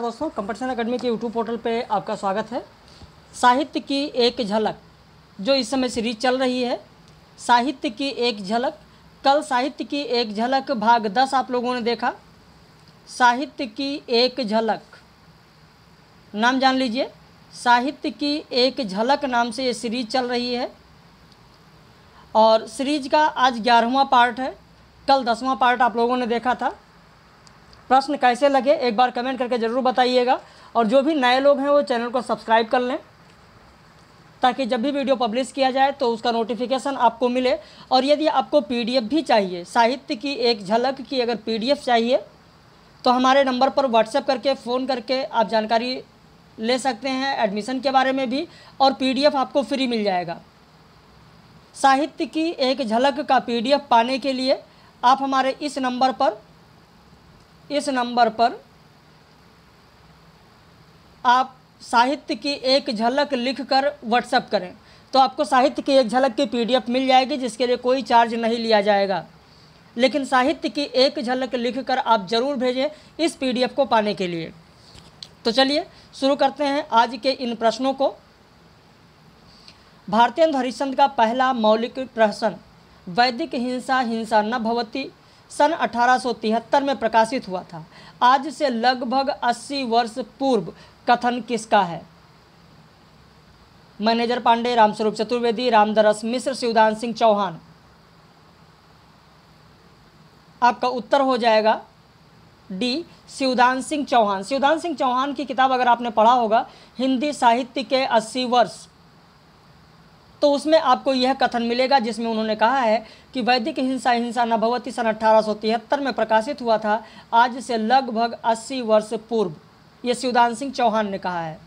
दोस्तों competition academy के YouTube portal पे आपका स्वागत है साहित्य की एक झलक जो इस समय सीरीज चल रही है साहित्य की एक झलक कल साहित्य की एक झलक भाग दस आप लोगों ने देखा साहित्य की एक झलक नाम जान लीजिए साहित्य की एक झलक नाम से ये सीरीज चल रही है और सीरीज का आज ग्यारहवा पार्ट है कल दसवां पार्ट आप लोगों ने देखा था प्रश्न कैसे लगे एक बार कमेंट करके ज़रूर बताइएगा और जो भी नए लोग हैं वो चैनल को सब्सक्राइब कर लें ताकि जब भी वीडियो पब्लिश किया जाए तो उसका नोटिफिकेशन आपको मिले और यदि आपको पीडीएफ भी चाहिए साहित्य की एक झलक की अगर पीडीएफ चाहिए तो हमारे नंबर पर व्हाट्सएप करके फ़ोन करके आप जानकारी ले सकते हैं एडमिशन के बारे में भी और पीडीएफ आपको फ्री मिल जाएगा साहित्य की एक झलक का पीडीएफ पाने के लिए आप हमारे इस नंबर पर इस नंबर पर आप साहित्य की एक झलक लिखकर व्हाट्सअप करें तो आपको साहित्य की एक झलक की पीडीएफ मिल जाएगी जिसके लिए कोई चार्ज नहीं लिया जाएगा लेकिन साहित्य की एक झलक लिखकर आप ज़रूर भेजें इस पीडीएफ को पाने के लिए तो चलिए शुरू करते हैं आज के इन प्रश्नों को भारतीय हरिश्चंद का पहला मौलिक प्रश्न वैदिक हिंसा हिंसा न भवती सन 1873 में प्रकाशित हुआ था आज से लगभग 80 वर्ष पूर्व कथन किसका है मैनेजर पांडे रामस्वरूप चतुर्वेदी रामदरस मिश्र शिवदान सिंह चौहान आपका उत्तर हो जाएगा डी शिवदान सिंह चौहान शिवदान सिंह चौहान की किताब अगर आपने पढ़ा होगा हिंदी साहित्य के 80 वर्ष तो उसमें आपको यह कथन मिलेगा जिसमें उन्होंने कहा है कि वैदिक हिंसा हिंसा न भगवती सन अठारह में प्रकाशित हुआ था आज से लगभग 80 वर्ष पूर्व यह शिवदान सिंह चौहान ने कहा है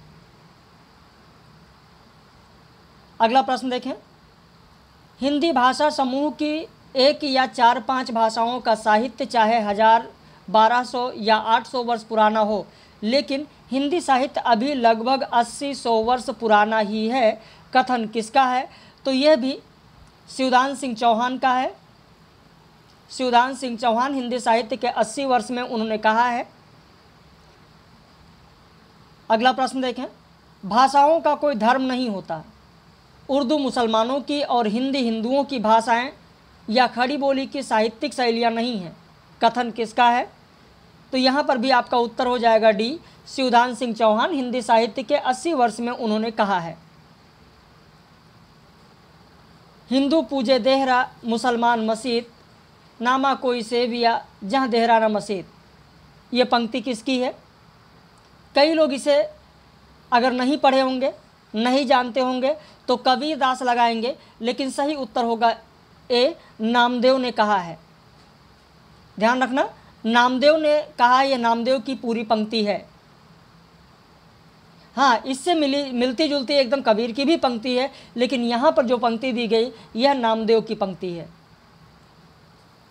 अगला प्रश्न देखें हिंदी भाषा समूह की एक या चार पांच भाषाओं का साहित्य चाहे हजार बारह सौ या आठ सौ वर्ष पुराना हो लेकिन हिंदी साहित्य अभी लगभग अस्सी सौ वर्ष पुराना ही है कथन किसका है तो यह भी शिवदान सिंह चौहान का है शिवदान सिंह चौहान हिंदी साहित्य के 80 वर्ष में उन्होंने कहा है अगला प्रश्न देखें भाषाओं का कोई धर्म नहीं होता उर्दू मुसलमानों की और हिंदी हिंदुओं की भाषाएं या खड़ी बोली की साहित्यिक शैलियाँ नहीं हैं कथन किसका है तो यहाँ पर भी आपका उत्तर हो जाएगा डी शिवदान सिंह चौहान हिंदी साहित्य के 80 वर्ष में उन्होंने कहा है हिंदू पूजे देहरा मुसलमान मसीद नामा कोई सेविया जहाँ देहराना मसीद ये पंक्ति किसकी है कई लोग इसे अगर नहीं पढ़े होंगे नहीं जानते होंगे तो कबीर दास लगाएंगे लेकिन सही उत्तर होगा ए नामदेव ने कहा है ध्यान रखना नामदेव ने कहा यह नामदेव की पूरी पंक्ति है हाँ इससे मिली मिलती जुलती एकदम कबीर की भी पंक्ति है लेकिन यहाँ पर जो पंक्ति दी गई यह नामदेव की पंक्ति है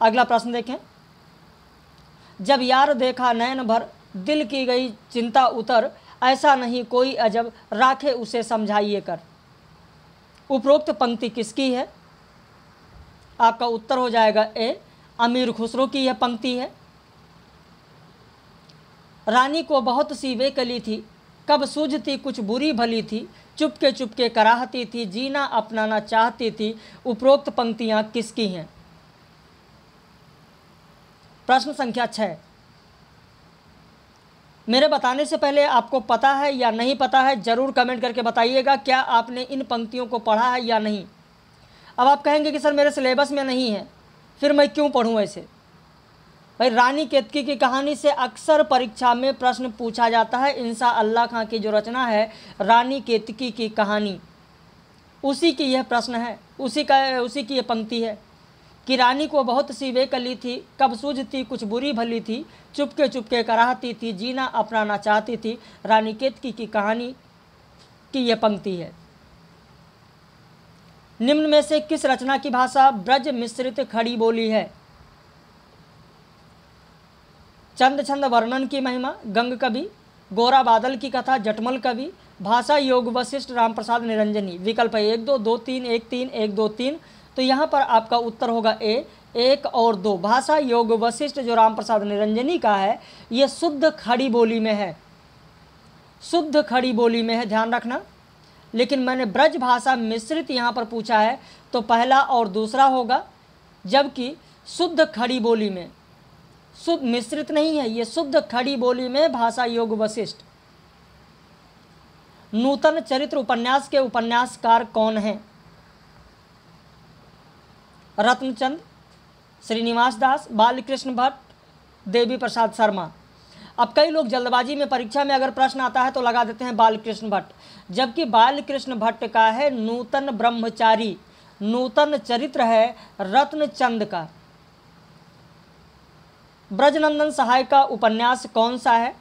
अगला प्रश्न देखें जब यार देखा नयन भर दिल की गई चिंता उतर ऐसा नहीं कोई अजब राखे उसे समझाइए कर उपरोक्त पंक्ति किसकी है आपका उत्तर हो जाएगा ए अमीर खुसरो की यह पंक्ति है रानी को बहुत सी वे कली थी कब सूझती कुछ बुरी भली थी चुपके चुपके कराहती थी जीना अपनाना चाहती थी उपरोक्त पंक्तियाँ किसकी हैं प्रश्न संख्या छः मेरे बताने से पहले आपको पता है या नहीं पता है ज़रूर कमेंट करके बताइएगा क्या आपने इन पंक्तियों को पढ़ा है या नहीं अब आप कहेंगे कि सर मेरे सिलेबस में नहीं है फिर मैं क्यों पढ़ूँ ऐसे भाई रानी केतकी की कहानी से अक्सर परीक्षा में प्रश्न पूछा जाता है इंसा अल्लाह खां की जो रचना है रानी केतकी की कहानी उसी की यह प्रश्न है उसी का उसी की यह पंक्ति है कि रानी को बहुत सी वे कली थी कब सूझती कुछ बुरी भली थी चुपके चुपके कराहती थी जीना अपनाना चाहती थी रानी केतकी की कहानी की यह पंक्ति है निम्न में से किस रचना की भाषा ब्रज मिश्रित खड़ी बोली है चंद छंद वर्णन की महिमा गंग कवि गोरा बादल की कथा जटमल कवि भाषा योग वशिष्ठ रामप्रसाद निरंजनी विकल्प एक दो दो तीन एक तीन एक दो तीन तो यहाँ पर आपका उत्तर होगा ए एक और दो भाषा योग वशिष्ठ जो राम प्रसाद निरंजनी का है ये शुद्ध खड़ी बोली में है शुद्ध खड़ी बोली में है ध्यान रखना लेकिन मैंने ब्रज भाषा मिश्रित यहाँ पर पूछा है तो पहला और दूसरा होगा जबकि शुद्ध खड़ी बोली में शुद्ध मिश्रित नहीं है ये शुद्ध खड़ी बोली में भाषा योग वशिष्ठ नूतन चरित्र उपन्यास के उपन्यासकार कौन हैं रत्नचंद श्रीनिवास दास बालकृष्ण भट्ट देवी प्रसाद शर्मा अब कई लोग जल्दबाजी में परीक्षा में अगर प्रश्न आता है तो लगा देते हैं बालकृष्ण भट्ट जबकि बालकृष्ण भट्ट का है नूतन ब्रह्मचारी नूतन चरित्र है रत्नचंद का ब्रजनंदन सहाय का उपन्यास कौन सा है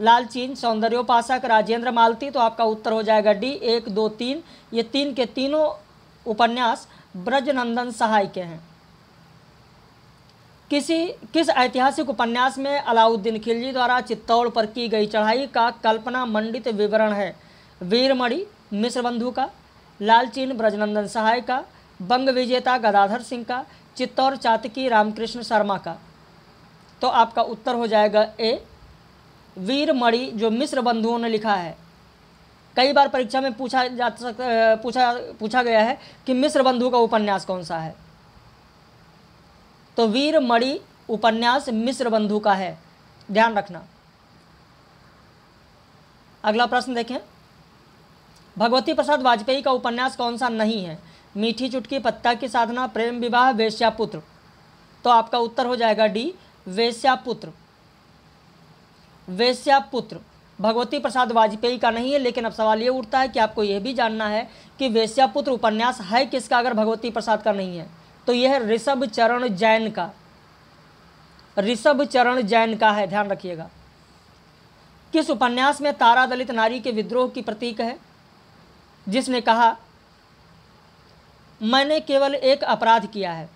लालचीन सौंदर्योपासक राजेंद्र मालती तो आपका उत्तर हो जाएगा डी एक दो तीन ये तीन के तीनों उपन्यास ब्रजनंदन सहाय के हैं किसी किस ऐतिहासिक उपन्यास में अलाउद्दीन खिलजी द्वारा चित्तौड़ पर की गई चढ़ाई का कल्पना मंडित विवरण है वीरमणि मिश्र बंधु का लालचीन ब्रजनंदन सहाय का बंग विजेता गदाधर सिंह का चित्तौर चातकी रामकृष्ण शर्मा का तो आपका उत्तर हो जाएगा ए वीर मणि जो मिश्र बंधुओं ने लिखा है कई बार परीक्षा में पूछा जा सकता पूछा पूछा गया है कि मिश्र बंधु का उपन्यास कौन सा है तो वीर मणि उपन्यास मिश्र बंधु का है ध्यान रखना अगला प्रश्न देखें भगवती प्रसाद वाजपेयी का उपन्यास कौन सा नहीं है मीठी चुटकी पत्ता की साधना प्रेम विवाह वेश्यापुत्र तो आपका उत्तर हो जाएगा डी वेश्यापुत्र वेश्यापुत्र भगवती प्रसाद वाजपेयी का नहीं है लेकिन अब सवाल ये उठता है कि आपको यह भी जानना है कि वेश्यापुत्र उपन्यास है किसका अगर भगवती प्रसाद का नहीं है तो यह ऋषभ चरण जैन का ऋषभ चरण जैन का है ध्यान रखिएगा किस उपन्यास में तारा दलित नारी के विद्रोह की प्रतीक है जिसने कहा मैंने केवल एक अपराध किया है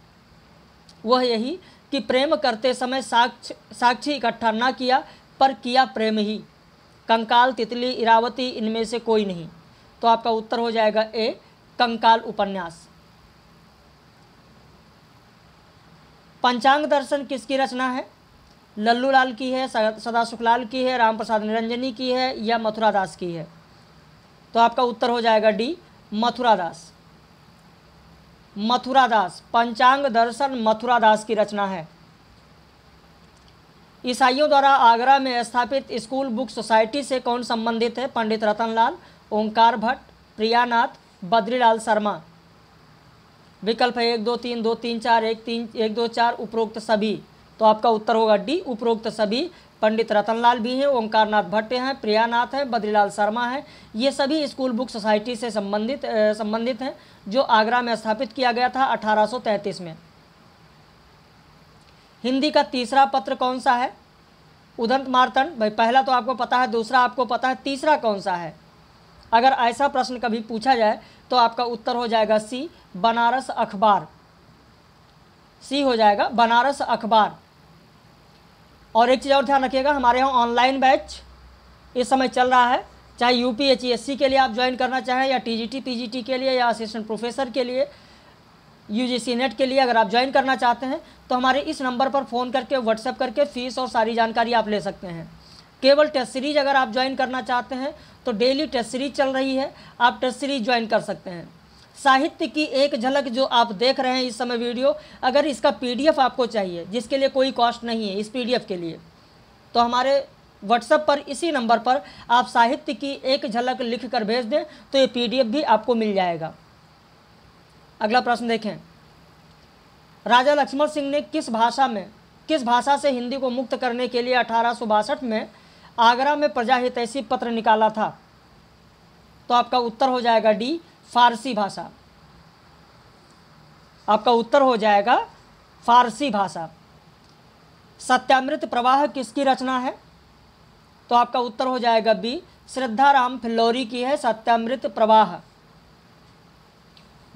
वह यही कि प्रेम करते समय साक्ष साक्षी इकट्ठा न किया पर किया प्रेम ही कंकाल तितली इरावती इनमें से कोई नहीं तो आपका उत्तर हो जाएगा ए कंकाल उपन्यास पंचांग दर्शन किसकी रचना है लल्लू लाल की है सदा सुखलाल की है राम प्रसाद निरंजनी की है या मथुरा दास की है तो आपका उत्तर हो जाएगा डी मथुरा दास मथुरादास पंचांग दर्शन मथुरादास की रचना है ईसाइयों द्वारा आगरा में स्थापित स्कूल बुक सोसाइटी से कौन संबंधित है पंडित रतनलाल ओंकार भट्ट प्रियानाथ बद्रीलाल शर्मा विकल्प है एक दो तीन दो तीन चार एक तीन एक दो चार उपरोक्त सभी तो आपका उत्तर होगा डी उपरोक्त सभी पंडित रतनलाल भी हैं ओंकार नाथ भट्ट हैं प्रियानाथ हैं बद्रीलाल शर्मा हैं ये सभी स्कूल बुक सोसाइटी से संबंधित संबंधित हैं जो आगरा में स्थापित किया गया था 1833 में हिंदी का तीसरा पत्र कौन सा है उदंत मार्तन भाई पहला तो आपको पता है दूसरा आपको पता है तीसरा कौन सा है अगर ऐसा प्रश्न कभी पूछा जाए तो आपका उत्तर हो जाएगा सी बनारस अखबार सी हो जाएगा बनारस अखबार और एक चीज़ और ध्यान रखिएगा हमारे यहाँ ऑनलाइन बैच इस समय चल रहा है चाहे यू पी के लिए आप ज्वाइन करना चाहें या टी जी के लिए या असिस्टेंट प्रोफेसर के लिए यू नेट के लिए अगर आप ज्वाइन करना चाहते हैं तो हमारे इस नंबर पर फ़ोन करके व्हाट्सएप करके फ़ीस और सारी जानकारी आप ले सकते हैं केवल टेस्ट सीरीज अगर आप ज्वाइन करना चाहते हैं तो डेली टेस्ट सीरीज चल रही है आप टेस्ट सीरीज ज्वाइन कर सकते हैं साहित्य की एक झलक जो आप देख रहे हैं इस समय वीडियो अगर इसका पीडीएफ आपको चाहिए जिसके लिए कोई कॉस्ट नहीं है इस पीडीएफ के लिए तो हमारे व्हाट्सएप पर इसी नंबर पर आप साहित्य की एक झलक लिख कर भेज दें तो ये पीडीएफ भी आपको मिल जाएगा अगला प्रश्न देखें राजा लक्ष्मण सिंह ने किस भाषा में किस भाषा से हिंदी को मुक्त करने के लिए अठारह में आगरा में हितैषी पत्र निकाला था तो आपका उत्तर हो जाएगा डी फारसी भाषा आपका उत्तर हो जाएगा फारसी भाषा सत्यामृत प्रवाह किसकी रचना है तो आपका उत्तर हो जाएगा बी श्रद्धा राम फिल्लौरी की है सत्यामृत प्रवाह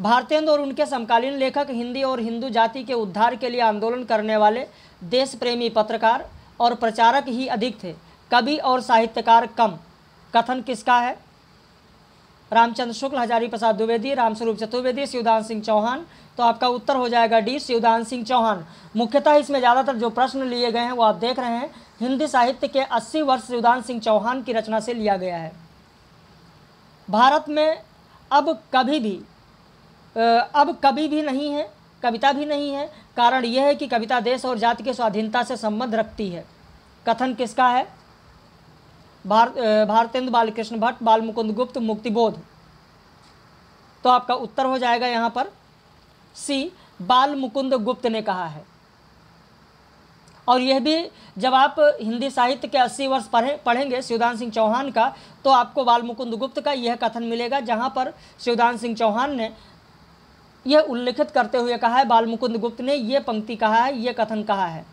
भारतेंद्र और उनके समकालीन लेखक हिंदी और हिंदू जाति के उद्धार के लिए आंदोलन करने वाले देश प्रेमी पत्रकार और प्रचारक ही अधिक थे कवि और साहित्यकार कम कथन किसका है रामचंद्र शुक्ल हजारी प्रसाद द्विवेदी रामस्वरूप चतुर्वेदी शिवदान सिंह चौहान तो आपका उत्तर हो जाएगा डी शिवदान सिंह चौहान मुख्यतः इसमें ज़्यादातर जो प्रश्न लिए गए हैं वो आप देख रहे हैं हिंदी साहित्य के 80 वर्ष शिवदान सिंह चौहान की रचना से लिया गया है भारत में अब कभी भी अब कभी भी नहीं है कविता भी नहीं है कारण यह है कि कविता देश और जाति के स्वाधीनता से संबंध रखती है कथन किसका है भारत भारतेंद्र बालकृष्ण भट्ट बाल मुकुंद गुप्त मुक्तिबोध तो आपका उत्तर हो जाएगा यहाँ पर सी बाल मुकुंद गुप्त ने कहा है और यह भी जब आप हिंदी साहित्य के 80 वर्ष पढ़े पढ़ेंगे शिवदान सिंह चौहान का तो आपको बाल मुकुंद गुप्त का यह कथन मिलेगा जहाँ पर शिवदान सिंह चौहान ने यह उल्लेखित करते हुए कहा है बाल मुकुंद गुप्त ने यह पंक्ति कहा है यह कथन कहा है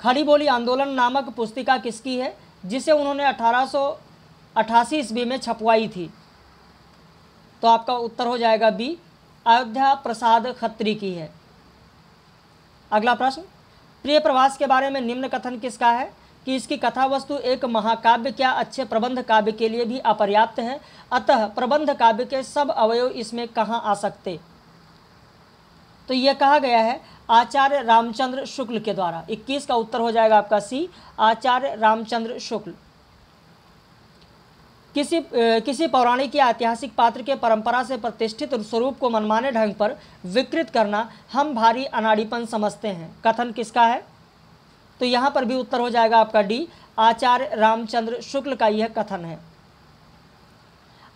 खड़ी बोली आंदोलन नामक पुस्तिका किसकी है जिसे उन्होंने अठारह ईस्वी में छपवाई थी तो आपका उत्तर हो जाएगा बी अयोध्या प्रसाद खत्री की है अगला प्रश्न प्रिय प्रवास के बारे में निम्न कथन किसका है कि इसकी कथा वस्तु एक महाकाव्य क्या अच्छे प्रबंध काव्य के लिए भी अपर्याप्त है अतः प्रबंध काव्य के सब अवयव इसमें कहाँ आ सकते तो यह कहा गया है आचार्य रामचंद्र शुक्ल के द्वारा 21 का उत्तर हो जाएगा आपका सी आचार्य रामचंद्र शुक्ल किसी किसी पौराणिक या ऐतिहासिक पात्र के परंपरा से प्रतिष्ठित स्वरूप को मनमाने ढंग पर विकृत करना हम भारी अनाड़ीपन समझते हैं कथन किसका है तो यहाँ पर भी उत्तर हो जाएगा आपका डी आचार्य रामचंद्र शुक्ल का यह कथन है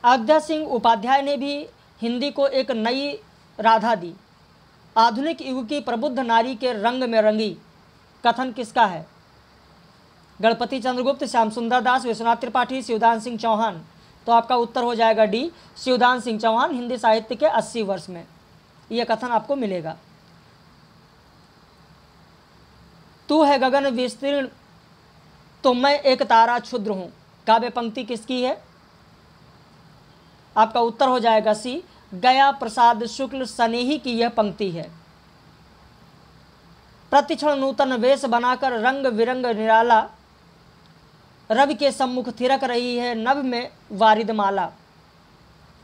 अयोध्या सिंह उपाध्याय ने भी हिंदी को एक नई राधा दी आधुनिक युग की प्रबुद्ध नारी के रंग में रंगी कथन किसका है गणपति चंद्रगुप्त श्याम सुंदर दास विश्वनाथ त्रिपाठी शिवदान सिंह चौहान तो आपका उत्तर हो जाएगा डी शिवदान सिंह चौहान हिंदी साहित्य के अस्सी वर्ष में यह कथन आपको मिलेगा तू है गगन विस्तीर्ण तो मैं एक तारा क्षुद्र हूँ काव्य पंक्ति किसकी है आपका उत्तर हो जाएगा सी गया प्रसाद शुक्ल सनेही की यह पंक्ति है प्रतिक्षण नूतन वेश बनाकर रंग विरंग निराला रवि के सम्मुख थिरक रही है नभ में वारिद माला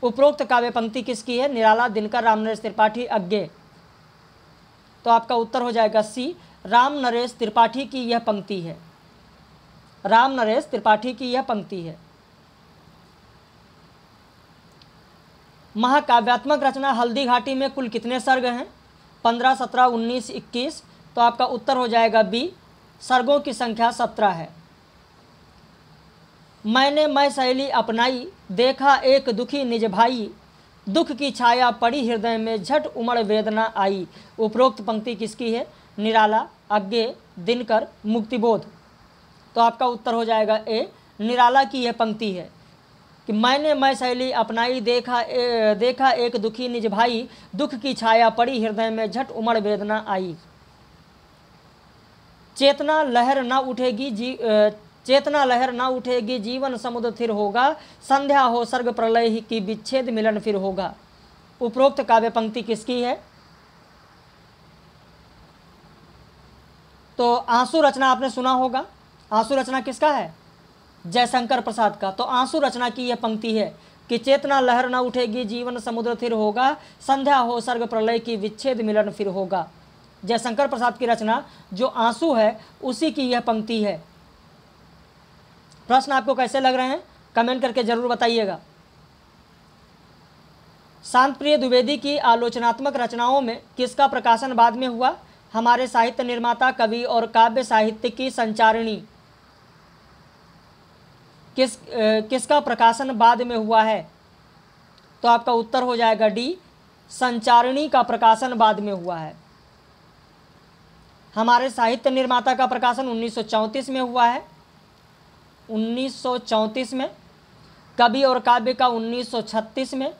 उपरोक्त काव्य पंक्ति किसकी है निराला दिनकर राम नरेश त्रिपाठी अज्ञे तो आपका उत्तर हो जाएगा सी राम नरेश त्रिपाठी की यह पंक्ति है राम नरेश त्रिपाठी की यह पंक्ति है महाकाव्यात्मक रचना हल्दी घाटी में कुल कितने सर्ग हैं पंद्रह सत्रह उन्नीस इक्कीस तो आपका उत्तर हो जाएगा बी सर्गों की संख्या सत्रह है मैंने मैं शैली अपनाई देखा एक दुखी निज भाई दुख की छाया पड़ी हृदय में झट उमड़ वेदना आई उपरोक्त पंक्ति किसकी है निराला अज्ञे दिनकर मुक्तिबोध तो आपका उत्तर हो जाएगा ए निराला की यह पंक्ति है कि मैंने मैं शैली अपनाई देखा ए, देखा एक दुखी निज भाई दुख की छाया पड़ी हृदय में झट उमड़ वेदना आई चेतना लहर न उठेगी जी चेतना लहर ना उठेगी जीवन समुद्र फिर होगा संध्या हो सर्ग प्रलय की विच्छेद मिलन फिर होगा उपरोक्त काव्य पंक्ति किसकी है तो आंसू रचना आपने सुना होगा आंसू रचना किसका है जयशंकर प्रसाद का तो आंसू रचना की यह पंक्ति है कि चेतना लहर न उठेगी जीवन समुद्र फिर होगा संध्या हो सर्ग प्रलय की विच्छेद मिलन फिर होगा जयशंकर प्रसाद की रचना जो आंसू है उसी की यह पंक्ति है प्रश्न आपको कैसे लग रहे हैं कमेंट करके ज़रूर बताइएगा शांत प्रिय द्विवेदी की आलोचनात्मक रचनाओं में किसका प्रकाशन बाद में हुआ हमारे साहित्य निर्माता कवि और काव्य साहित्य की संचारिणी किस किसका प्रकाशन बाद में हुआ है तो आपका उत्तर हो जाएगा डी संचारिणी का प्रकाशन बाद में हुआ है हमारे साहित्य निर्माता का प्रकाशन 1934 में हुआ है 1934 में कवि और काव्य का 1936 में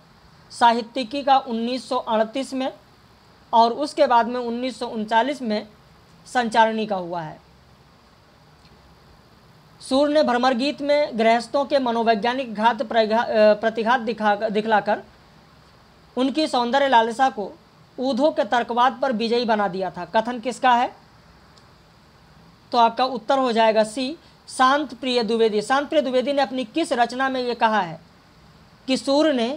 साहित्यिकी का 1938 में और उसके बाद में उन्नीस में संचारणी का हुआ है सूर्य ने भ्रमर गीत में गृहस्थों के मनोवैज्ञानिक घात प्रतिघात दिखा दिखलाकर उनकी सौंदर्य लालसा को ऊधो के तर्कवाद पर विजयी बना दिया था कथन किसका है तो आपका उत्तर हो जाएगा सी शांत प्रिय द्विवेदी शांत प्रिय द्विवेदी ने अपनी किस रचना में ये कहा है कि सूर्य ने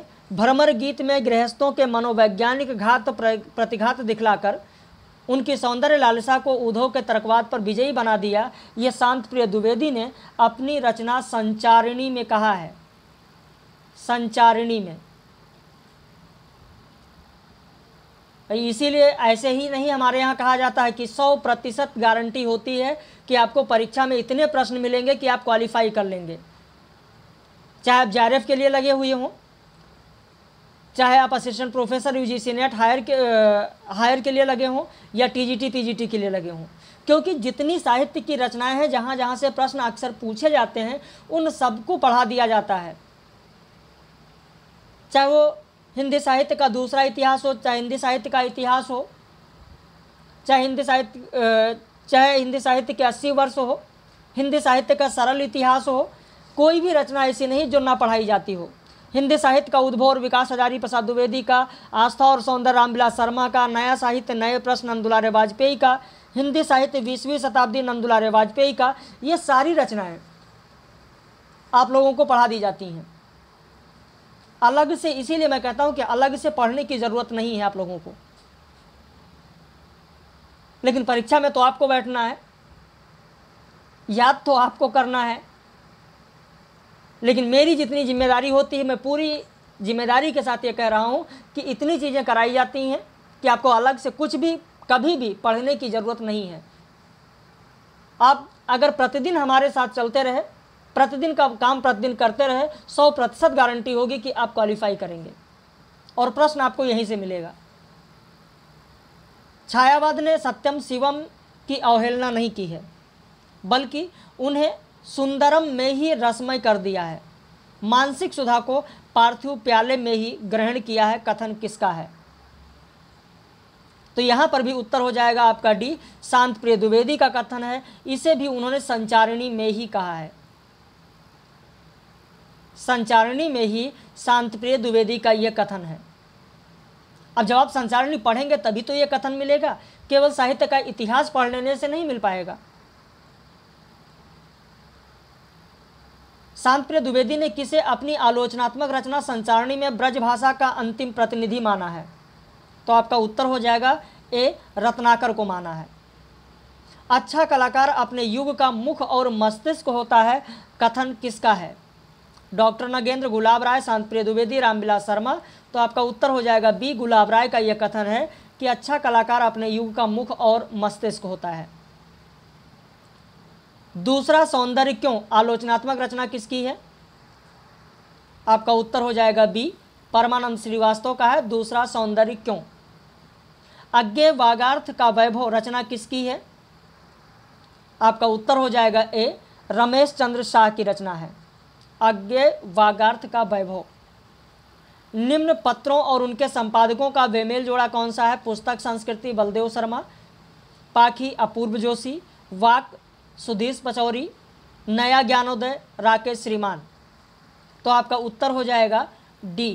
भ्रमर गीत में गृहस्थों के मनोवैज्ञानिक घात प्रतिघात दिखलाकर उनकी सौंदर्य लालसा को उद्धव के तर्कवाद पर विजयी बना दिया ये शांत प्रिय द्विवेदी ने अपनी रचना संचारिणी में कहा है संचारिणी में तो इसीलिए ऐसे ही नहीं हमारे यहाँ कहा जाता है कि सौ प्रतिशत गारंटी होती है कि आपको परीक्षा में इतने प्रश्न मिलेंगे कि आप क्वालिफाई कर लेंगे चाहे आप जे के लिए लगे हुए हों चाहे आप assistant professor U G NET higher के हायर के लिए लगे हों या टीजीटी टी के लिए लगे हों क्योंकि जितनी साहित्य की रचनाएं हैं जहाँ जहाँ से प्रश्न अक्सर पूछे जाते हैं उन सबको पढ़ा दिया जाता है चाहे वो हिंदी साहित्य का दूसरा इतिहास हो चाहे हिंदी साहित्य का इतिहास हो चाहे हिंदी साहित्य चाहे हिंदी साहित्य के अस्सी वर्ष हो हिंदी साहित्य का सरल इतिहास हो कोई भी रचना ऐसी नहीं जो ना पढ़ाई जाती हो हिंदी साहित्य का उद्भव और विकास हजारी प्रसाद द्विवेदी का आस्था और सौंदर्य रामविलास शर्मा का नया साहित्य नए प्रश्न नंदुलारे वाजपेयी का हिंदी साहित्य बीसवीं शताब्दी नंदुलारे वाजपेयी का ये सारी रचनाएँ आप लोगों को पढ़ा दी जाती हैं अलग से इसीलिए मैं कहता हूँ कि अलग से पढ़ने की ज़रूरत नहीं है आप लोगों को लेकिन परीक्षा में तो आपको बैठना है याद तो आपको करना है लेकिन मेरी जितनी जिम्मेदारी होती है मैं पूरी जिम्मेदारी के साथ ये कह रहा हूँ कि इतनी चीज़ें कराई जाती हैं कि आपको अलग से कुछ भी कभी भी पढ़ने की ज़रूरत नहीं है आप अगर प्रतिदिन हमारे साथ चलते रहे प्रतिदिन का काम प्रतिदिन करते रहे सौ प्रतिशत गारंटी होगी कि आप क्वालिफाई करेंगे और प्रश्न आपको यहीं से मिलेगा छायावाद ने सत्यम शिवम की अवहेलना नहीं की है बल्कि उन्हें सुंदरम में ही रसमय कर दिया है मानसिक सुधा को पार्थिव प्याले में ही ग्रहण किया है कथन किसका है तो यहाँ पर भी उत्तर हो जाएगा आपका डी शांत प्रिय द्विवेदी का कथन है इसे भी उन्होंने संचारिणी में ही कहा है संचारणी में ही शांतप्रिय द्विवेदी का यह कथन है अब जब आप संचारणी पढ़ेंगे तभी तो यह कथन मिलेगा केवल साहित्य का इतिहास पढ़ लेने से नहीं मिल पाएगा शांतप्रिय द्विवेदी ने किसे अपनी आलोचनात्मक रचना संचारणी में ब्रजभाषा का अंतिम प्रतिनिधि माना है तो आपका उत्तर हो जाएगा ए रत्नाकर को माना है अच्छा कलाकार अपने युग का मुख और मस्तिष्क होता है कथन किसका है डॉक्टर नगेंद्र गुलाब राय शांत प्रिय द्विवेदी रामविलास शर्मा तो आपका उत्तर हो जाएगा बी गुलाब राय का यह कथन है कि अच्छा कलाकार अपने युग का मुख और मस्तिष्क होता है दूसरा सौंदर्य क्यों आलोचनात्मक रचना किसकी है आपका उत्तर हो जाएगा बी परमानंद श्रीवास्तव का है दूसरा सौंदर्य क्यों अज्ञे वागार्थ का वैभव रचना किसकी है आपका उत्तर हो जाएगा ए रमेश चंद्र शाह की रचना है अज्ञेय वागार्थ का वैभव निम्न पत्रों और उनके संपादकों का वेमेल जोड़ा कौन सा है पुस्तक संस्कृति बलदेव शर्मा पाखी अपूर्व जोशी वाक सुधीश पचौरी नया ज्ञानोदय राकेश श्रीमान तो आपका उत्तर हो जाएगा डी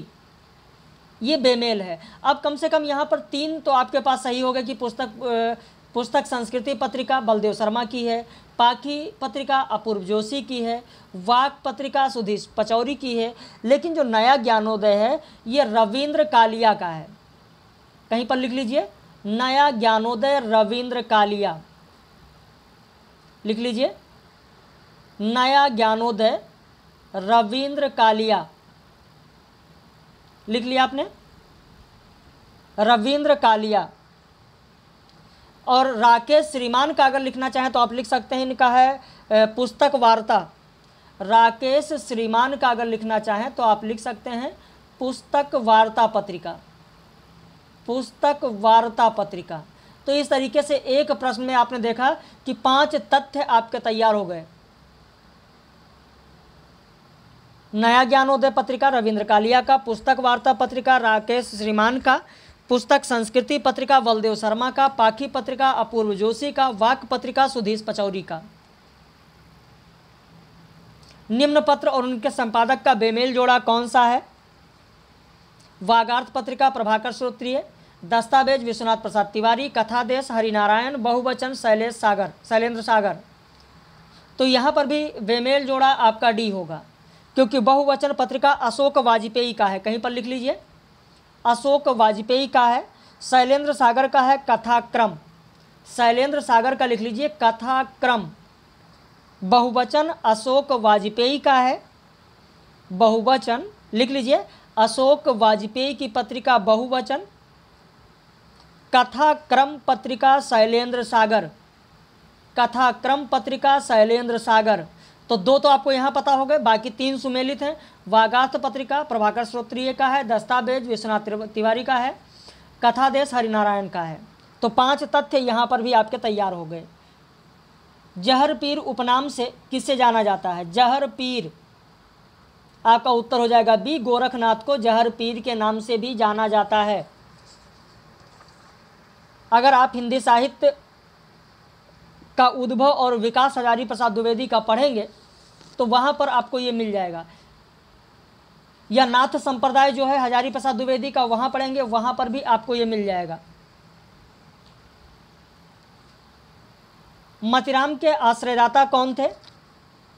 ये बेमेल है अब कम से कम यहाँ पर तीन तो आपके पास सही होगा कि पुस्तक पुस्तक संस्कृति पत्रिका बलदेव शर्मा की है पाकी पत्रिका अपूर्व जोशी की है वाक पत्रिका सुधीश पचौरी की है लेकिन जो नया ज्ञानोदय है ये रविंद्र कालिया का है कहीं पर लिख लीजिए नया ज्ञानोदय रविंद्र कालिया लिख लीजिए नया ज्ञानोदय रविंद्र कालिया लिख लिया आपने रविंद्र कालिया और राकेश श्रीमान का अगर लिखना चाहें तो आप लिख सकते हैं इनका है पुस्तक वार्ता राकेश श्रीमान का अगर लिखना चाहें तो आप लिख सकते हैं पुस्तक वार्ता पत्रिका पुस्तक वार्ता पत्रिका तो इस तरीके से एक प्रश्न में आपने देखा कि पांच तथ्य आपके तैयार हो गए नया ज्ञानोदय पत्रिका रविंद्र कालिया का पुस्तक वार्ता पत्रिका राकेश श्रीमान का पुस्तक संस्कृति पत्रिका बलदेव शर्मा का पाखी पत्रिका अपूर्व जोशी का वाक पत्रिका सुधीश पचौरी का निम्न पत्र और उनके संपादक का बेमेल जोड़ा कौन सा है वागार्थ पत्रिका प्रभाकर श्रोत्रिय दस्तावेज विश्वनाथ प्रसाद तिवारी कथादेश हरिनारायण बहुवचन शैलेश सागर शैलेंद्र सागर तो यहाँ पर भी बेमेल जोड़ा आपका डी होगा क्योंकि बहुवचन पत्रिका अशोक वाजपेयी का है कहीं पर लिख लीजिए अशोक वाजपेयी का है शैलेंद्र सागर का है कथाक्रम शैलेंद्र सागर का लिख लीजिए कथाक्रम बहुवचन अशोक वाजपेयी का है बहुवचन लिख लीजिए अशोक वाजपेयी की पत्रिका बहुवचन कथाक्रम पत्रिका शैलेंद्र सागर कथाक्रम पत्रिका शैलेंद्र सागर तो दो तो आपको यहाँ पता हो गए बाकी तीन सुमेलित हैं वागास्त पत्रिका प्रभाकर श्रोत्रीय का है दस्तावेज विश्वनाथ तिवारी का है कथादेश हरिनारायण का है तो पांच तथ्य यहाँ पर भी आपके तैयार हो गए जहर पीर उपनाम से किससे जाना जाता है जहर पीर आपका उत्तर हो जाएगा बी गोरखनाथ को जहर पीर के नाम से भी जाना जाता है अगर आप हिंदी साहित्य का उद्भव और विकास हजारी प्रसाद द्विवेदी का पढ़ेंगे तो वहाँ पर आपको ये मिल जाएगा या नाथ संप्रदाय जो है हजारी प्रसाद द्विवेदी का वहाँ पढ़ेंगे वहाँ पर भी आपको ये मिल जाएगा मतिराम के आश्रयदाता कौन थे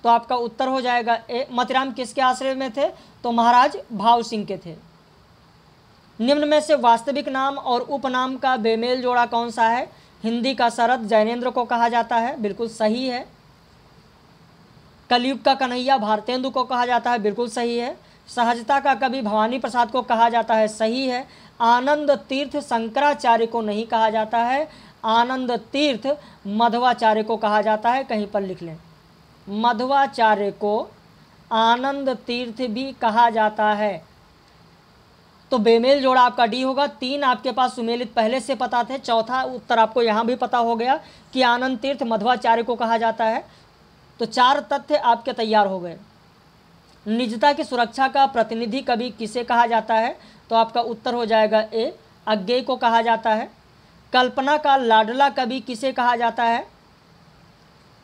तो आपका उत्तर हो जाएगा ए मतिराम किसके आश्रय में थे तो महाराज भाव सिंह के थे निम्न में से वास्तविक नाम और उपनाम का बेमेल जोड़ा कौन सा है हिंदी का शरद जैनेन्द्र को कहा जाता है बिल्कुल सही है कलयुग का कन्हैया भारतेंदु को कहा जाता है बिल्कुल सही है सहजता का कवि भवानी प्रसाद को कहा जाता है सही है आनंद तीर्थ शंकराचार्य को नहीं कहा जाता है आनंद तीर्थ मध्वाचार्य को कहा जाता है कहीं पर लिख लें मध्वाचार्य को आनंद तीर्थ भी कहा जाता है तो बेमेल जोड़ा आपका डी होगा तीन आपके पास सुमेलित पहले से पता थे चौथा उत्तर आपको यहाँ भी पता हो गया कि आनंद तीर्थ मध्वाचार्य को कहा जाता है तो चार तथ्य आपके तैयार हो गए निजता की सुरक्षा का प्रतिनिधि कभी किसे कहा जाता है तो आपका उत्तर हो जाएगा ए अज्ञे को कहा जाता है कल्पना का लाडला कभी किसे कहा जाता है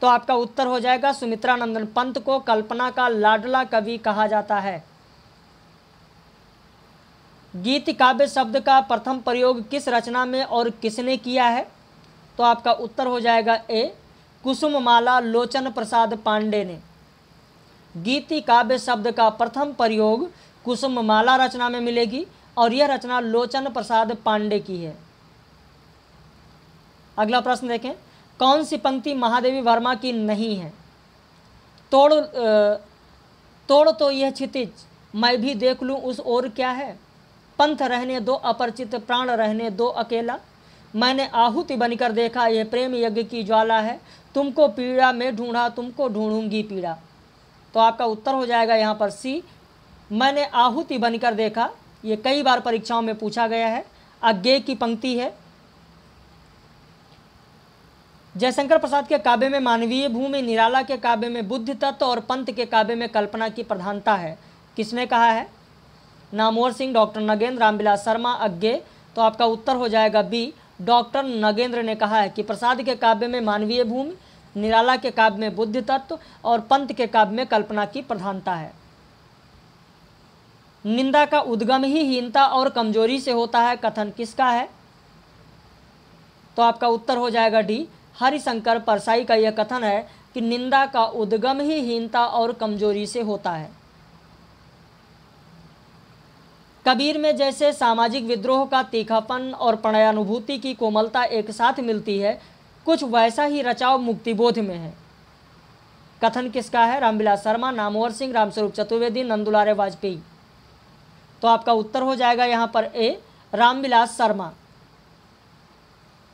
तो आपका उत्तर हो जाएगा सुमित्रा नंदन पंत को कल्पना का लाडला कवि कहा जाता है गीत काव्य शब्द का प्रथम प्रयोग किस रचना में और किसने किया है तो आपका उत्तर हो जाएगा ए कुसुम माला लोचन प्रसाद पांडे ने गीति काव्य शब्द का प्रथम प्रयोग कुसुम माला रचना में मिलेगी और यह रचना लोचन प्रसाद पांडे की है अगला प्रश्न देखें कौन सी पंक्ति महादेवी वर्मा की नहीं है तोड़ तोड़ तो यह क्षितिज मैं भी देख लूँ उस ओर क्या है पंथ रहने दो अपरिचित प्राण रहने दो अकेला मैंने आहुति बनकर देखा यह प्रेम यज्ञ की ज्वाला है तुमको पीड़ा में ढूंढा तुमको ढूंढूंगी पीड़ा तो आपका उत्तर हो जाएगा यहाँ पर सी मैंने आहुति बनकर देखा ये कई बार परीक्षाओं में पूछा गया है अज्ञे की पंक्ति है जयशंकर प्रसाद के काव्य में मानवीय भूमि निराला के काव्य में बुद्ध तत्व और पंथ के काव्य में कल्पना की प्रधानता है किसने कहा है नामोर सिंह डॉक्टर नगेंद्र रामविलास शर्मा अज्ञे तो आपका उत्तर हो जाएगा बी डॉक्टर नगेंद्र ने कहा है कि प्रसाद के काव्य में मानवीय भूमि निराला के काव्य में बुद्ध तत्व और पंत के काव्य में कल्पना की प्रधानता है निंदा का उद्गम ही हीनता और कमजोरी से होता है कथन किसका है तो आपका उत्तर हो जाएगा डी हरिशंकर परसाई का यह कथन है कि निंदा का उद्गम ही हीनता और कमजोरी से होता है कबीर में जैसे सामाजिक विद्रोह का तीखापन और प्रणयानुभूति की कोमलता एक साथ मिलती है कुछ वैसा ही रचाव मुक्तिबोध में है कथन किसका है रामविलास शर्मा नामोहर सिंह रामस्वरूप चतुर्वेदी नंदुलारे वाजपेयी तो आपका उत्तर हो जाएगा यहाँ पर ए रामविलास शर्मा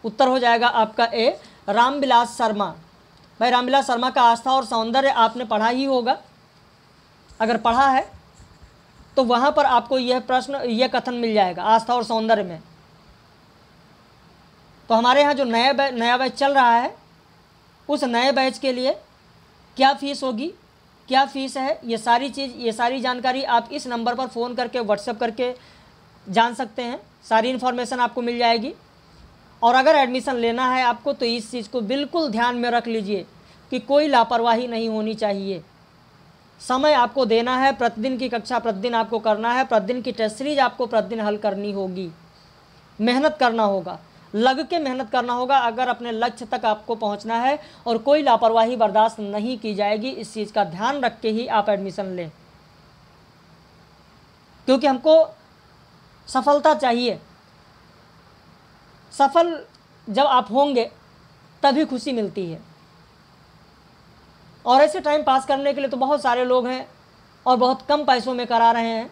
उत्तर हो जाएगा आपका ए रामविलास शर्मा भाई रामविलास शर्मा का आस्था और सौंदर्य आपने पढ़ा ही होगा अगर पढ़ा है तो वहाँ पर आपको यह प्रश्न यह कथन मिल जाएगा आस्था और सौंदर्य में तो हमारे यहाँ जो नया बै, नया बैच चल रहा है उस नए बैच के लिए क्या फ़ीस होगी क्या फ़ीस है ये सारी चीज़ ये सारी जानकारी आप इस नंबर पर फ़ोन करके व्हाट्सअप करके जान सकते हैं सारी इन्फॉर्मेशन आपको मिल जाएगी और अगर एडमिशन लेना है आपको तो इस चीज़ को बिल्कुल ध्यान में रख लीजिए कि कोई लापरवाही नहीं होनी चाहिए समय आपको देना है प्रतिदिन की कक्षा प्रतिदिन आपको करना है प्रतिदिन की टेस्ट सीरीज आपको प्रतिदिन हल करनी होगी मेहनत करना होगा लग के मेहनत करना होगा अगर अपने लक्ष्य तक आपको पहुंचना है और कोई लापरवाही बर्दाश्त नहीं की जाएगी इस चीज़ का ध्यान रख के ही आप एडमिशन लें क्योंकि हमको सफलता चाहिए सफल जब आप होंगे तभी खुशी मिलती है और ऐसे टाइम पास करने के लिए तो बहुत सारे लोग हैं और बहुत कम पैसों में करा रहे हैं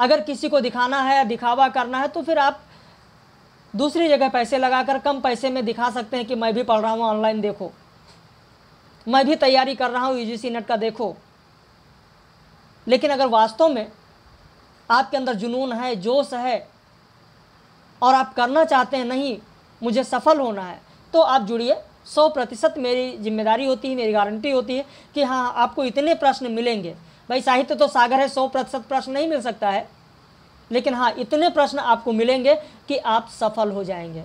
अगर किसी को दिखाना है दिखावा करना है तो फिर आप दूसरी जगह पैसे लगाकर कम पैसे में दिखा सकते हैं कि मैं भी पढ़ रहा हूँ ऑनलाइन देखो मैं भी तैयारी कर रहा हूँ यू e नेट का देखो लेकिन अगर वास्तव में आपके अंदर जुनून है जोश है और आप करना चाहते हैं नहीं मुझे सफल होना है तो आप जुड़िए सौ प्रतिशत मेरी जिम्मेदारी होती है मेरी गारंटी होती है कि हाँ आपको इतने प्रश्न मिलेंगे भाई साहित्य तो सागर है सौ प्रतिशत प्रश्न नहीं मिल सकता है लेकिन हाँ इतने प्रश्न आपको मिलेंगे कि आप सफल हो जाएंगे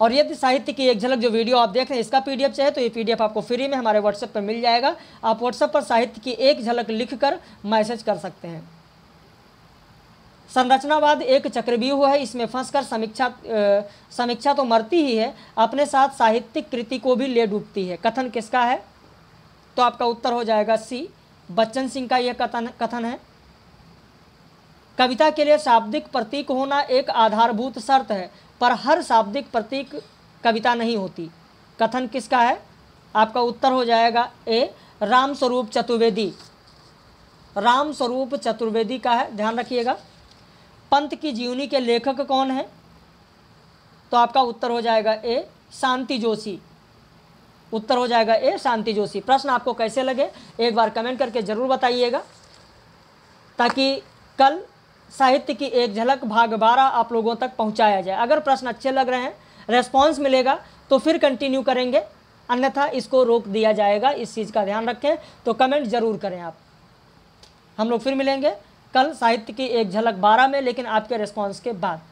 और यदि साहित्य की एक झलक जो वीडियो आप देख रहे हैं इसका पीडीएफ चाहे तो ये पीडीएफ आपको फ्री में हमारे व्हाट्सएप पर मिल जाएगा आप व्हाट्सएप पर साहित्य की एक झलक लिखकर मैसेज कर सकते हैं संरचनावाद एक चक्रव्यूह है इसमें फंसकर समीक्षा समीक्षा तो मरती ही है अपने साथ साहित्यिक कृति को भी ले डूबती है कथन किसका है तो आपका उत्तर हो जाएगा सी बच्चन सिंह का यह कथन कथन है कविता के लिए शाब्दिक प्रतीक होना एक आधारभूत शर्त है पर हर शाब्दिक प्रतीक कविता नहीं होती कथन किसका है आपका उत्तर हो जाएगा ए रामस्वरूप चतुर्वेदी राम स्वरूप चतुर्वेदी का है ध्यान रखिएगा पंत की जीवनी के लेखक कौन है तो आपका उत्तर हो जाएगा ए शांति जोशी उत्तर हो जाएगा ए शांति जोशी प्रश्न आपको कैसे लगे एक बार कमेंट करके ज़रूर बताइएगा ताकि कल साहित्य की एक झलक भाग बारह आप लोगों तक पहुंचाया जाए अगर प्रश्न अच्छे लग रहे हैं रेस्पॉन्स मिलेगा तो फिर कंटिन्यू करेंगे अन्यथा इसको रोक दिया जाएगा इस चीज़ का ध्यान रखें तो कमेंट ज़रूर करें आप हम लोग फिर मिलेंगे कल साहित्य की एक झलक बारह में लेकिन आपके रिस्पॉन्स के बाद